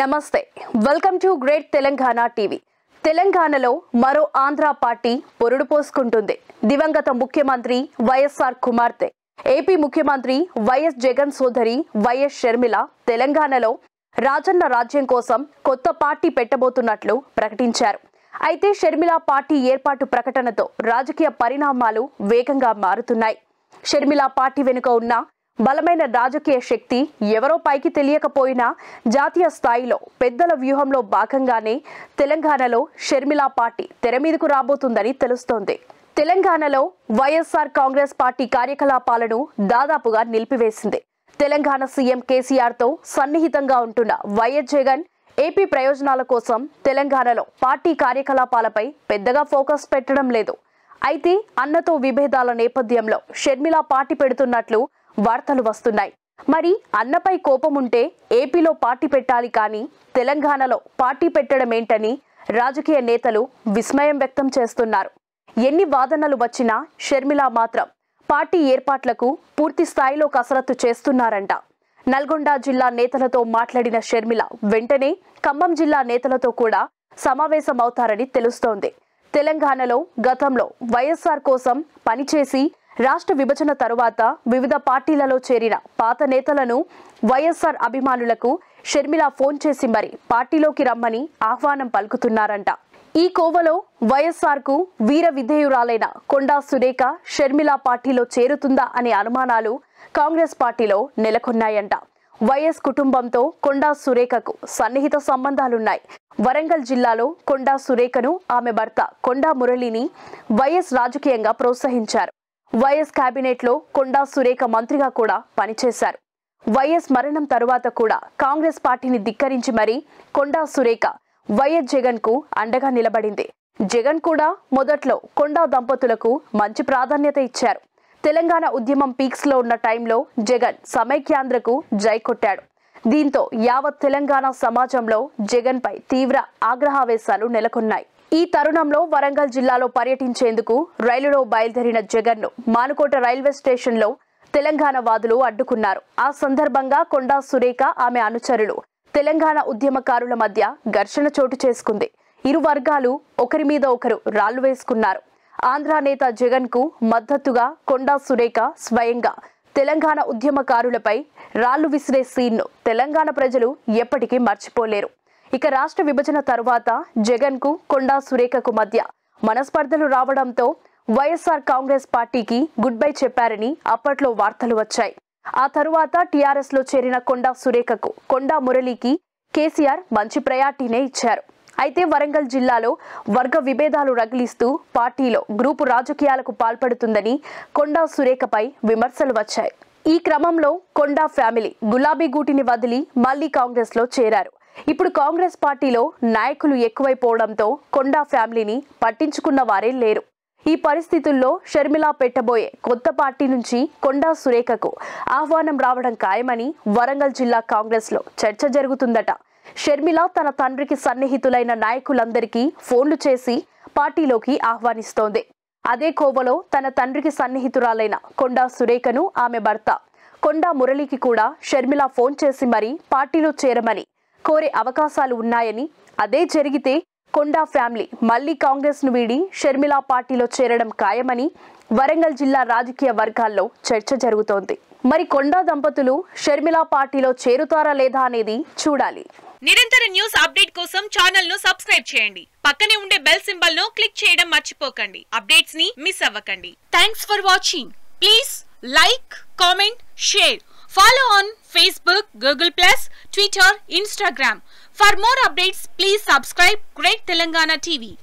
నమస్తే welcome to great Telangana TV తెలంగాణలో మరో ఆంధ్ర పార్టీ పొరుడు పోసుకుంటుంది దివంగత ముఖ్యమంత్రి వైఎస్ఆర్ కుమార్తె ఏపీ ముఖ్యమంత్రి వైఎస్ జగన్ సోదరి వైఎస్ షర్మిల తెలంగాణలో రాజన్న రాజ్యం కోసం కొత్త పార్టీ పెట్టబోతున్నట్లు ప్రకటించారు అయితే షర్మిల పార్టీ ఏర్పాటు ప్రకటనతో రాజకీయ పరిణామాలు వేగంగా మారుతున్నాయి షర్మిల పార్టీ వెనుక ఉన్న బలమైన రాజకీయ శక్తి ఎవరో పైకి తెలియకపోయినా జాతీయ స్థాయిలో పెద్దల వ్యూహంలో భాగంగానే తెలంగాణలో షర్మిలా పార్టీ తెర మీదకు రాబోతుందని తెలుస్తోంది తెలంగాణలో వైఎస్ఆర్ కాంగ్రెస్ పార్టీ కార్యకలాపాలను దాదాపుగా నిలిపివేసింది తెలంగాణ సీఎం కేసీఆర్తో సన్నిహితంగా ఉంటున్న వైఎస్ జగన్ ఏపీ ప్రయోజనాల కోసం తెలంగాణలో పార్టీ కార్యకలాపాలపై పెద్దగా ఫోకస్ పెట్టడం లేదు అయితే అన్నతో విభేదాల నేపథ్యంలో షర్మిలా పార్టీ పెడుతున్నట్లు వార్తలు వస్తున్నాయి మరి అన్నపై కోపముంటే ఏపీలో పార్టీ పెట్టాలి కానీ తెలంగాణలో పార్టీ పెట్టడమేంటని రాజకీయ నేతలు విస్మయం వ్యక్తం చేస్తున్నారు ఎన్ని వాదనలు వచ్చినా షర్మిల మాత్రం పార్టీ ఏర్పాట్లకు పూర్తి స్థాయిలో కసరత్తు చేస్తున్నారంట నల్గొండ జిల్లా నేతలతో మాట్లాడిన షర్మిల వెంటనే ఖమ్మం జిల్లా నేతలతో కూడా సమావేశమవుతారని తెలుస్తోంది తెలంగాణలో గతంలో వైఎస్ఆర్ కోసం పనిచేసి రాష్ట్ర విభజన తరువాత వివిధ పార్టీలలో చేరిన పాత నేతలను వైఎస్ఆర్ అభిమానులకు షర్మిల ఫోన్ చేసి మరి పార్టీలోకి రమ్మని ఆహ్వానం పలుకుతున్నారంట ఈ కోవలో వైఎస్ఆర్ కు వీర విధేయురాలైన కొండా సురేఖ షర్మిల పార్టీలో చేరుతుందా అనే అనుమానాలు కాంగ్రెస్ పార్టీలో నెలకొన్నాయంట వైఎస్ కుటుంబంతో కొండా సురేఖకు సన్నిహిత సంబంధాలున్నాయి వరంగల్ జిల్లాలో కొండా సురేఖను ఆమె భర్త కొండా మురళిని వైఎస్ రాజకీయంగా ప్రోత్సహించారు వైఎస్ లో కొండా సురేఖ మంత్రిగా కూడా పనిచేశారు వైఎస్ మరణం తరువాత కూడా కాంగ్రెస్ పార్టీని ధిక్కరించి మరీ కొండా సురేఖ వైఎస్ జగన్ కు అండగా నిలబడింది జగన్ కూడా మొదట్లో కొండా దంపతులకు మంచి ప్రాధాన్యత ఇచ్చారు తెలంగాణ ఉద్యమం పీక్స్ లో ఉన్న టైంలో జగన్ సమైక్యాంధ్రకు జై కొట్టాడు దీంతో యావత్ తెలంగాణ సమాజంలో జగన్పై తీవ్ర ఆగ్రహావేశాలు నెలకొన్నాయి ఈ తరుణంలో వరంగల్ జిల్లాలో పర్యటించేందుకు రైలులో బయలుదేరిన జగన్ను మానుకోట రైల్వే స్టేషన్లో తెలంగాణ వాదులు అడ్డుకున్నారు ఆ సందర్భంగా కొండా సురేఖ ఆమె అనుచరులు తెలంగాణ ఉద్యమకారుల మధ్య ఘర్షణ చోటు చేసుకుంది ఇరు వర్గాలు ఒకరి మీద ఒకరు రాళ్లు వేసుకున్నారు ఆంధ్ర నేత జగన్ కు మద్దతుగా కొండా సురేఖ స్వయంగా తెలంగాణ ఉద్యమకారులపై రాళ్లు విసిరే సీన్ను తెలంగాణ ప్రజలు ఎప్పటికీ మర్చిపోలేరు ఇక రాష్ట్ర విభజన తరువాత జగన్ కు కొండా సురేఖకు మధ్య మనస్పర్ధలు రావడంతో వైఎస్ఆర్ కాంగ్రెస్ పార్టీకి గుడ్ బై చెప్పారని అప్పట్లో వార్తలు వచ్చాయి ఆ తరువాత టీఆర్ఎస్ లో చేరిన కొండా సురేఖకు కొండా మురళికి కేసీఆర్ మంచి ప్రయారిటీనే ఇచ్చారు అయితే వరంగల్ జిల్లాలో వర్గ విభేదాలు రగిలిస్తూ పార్టీలో గ్రూపు రాజకీయాలకు పాల్పడుతుందని కొండా సురేఖపై విమర్శలు వచ్చాయి ఈ క్రమంలో కొండా ఫ్యామిలీ గులాబీ గూటిని వదిలి మళ్లీ కాంగ్రెస్లో చేరారు ఇప్పుడు కాంగ్రెస్ పార్టీలో నాయకులు ఎక్కువైపోవడంతో కొండా ఫ్యామిలీని పట్టించుకున్న వారే లేరు ఈ పరిస్థితుల్లో షర్మిల పెట్టబోయే కొత్త పార్టీ నుంచి కొండా సురేఖకు ఆహ్వానం రావడం ఖాయమని వరంగల్ జిల్లా కాంగ్రెస్లో చర్చ జరుగుతుందట షర్మిల తన తండ్రికి సన్నిహితులైన నాయకులందరికీ ఫోన్లు చేసి పార్టీలోకి ఆహ్వానిస్తోంది అదే కోవలో తన తండ్రికి సన్నిహితురాలైన కొండా సురేఖను ఆమె భర్త కొండా మురళికి కూడా షర్మిల ఫోన్ చేసి మరీ పార్టీలో చేరమని కోరే అవకాశాలు ఉన్నాయని అదే జరిగితే కొండా ఫ్యామిలీ మళ్లీ కాంగ్రెస్ను వీడి షర్మిలా పార్టీలో చేరడం ఖాయమని వరంగల్ జిల్లా రాజకీయ వర్గాల్లో చర్చ జరుగుతోంది మరి కొండా దంపతులు షర్మిలా పార్టీలో చేరుతారా లేదా అనేది చూడాలి నిరంతర న్యూస్ అప్డేట్ కోసం ఛానల్ ను సబ్స్క్రైబ్ చేయండి పక్కనే ఉండే బెల్ సింబల్ ను క్లిక్ చేయడం మర్చిపోకండి అప్డేట్స్ ని మిస్ అవ్వకండి thanks for watching please like comment share follow on Facebook, Google+, Twitter, Instagram. For more updates, please subscribe Great Telangana TV.